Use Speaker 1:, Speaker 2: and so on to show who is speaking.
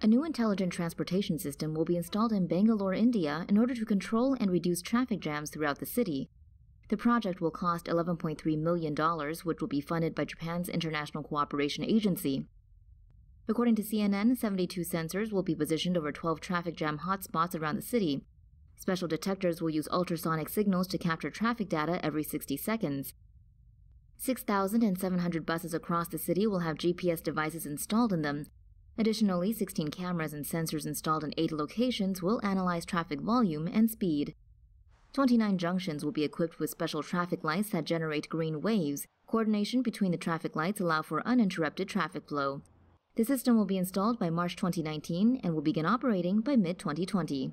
Speaker 1: A new intelligent transportation system will be installed in Bangalore, India, in order to control and reduce traffic jams throughout the city. The project will cost $11.3 million, which will be funded by Japan's International Cooperation Agency. According to CNN, 72 sensors will be positioned over 12 traffic jam hotspots around the city. Special detectors will use ultrasonic signals to capture traffic data every 60 seconds. 6,700 buses across the city will have GPS devices installed in them, Additionally, 16 cameras and sensors installed in 8 locations will analyze traffic volume and speed. 29 junctions will be equipped with special traffic lights that generate green waves. Coordination between the traffic lights allow for uninterrupted traffic flow. The system will be installed by March 2019 and will begin operating by mid-2020.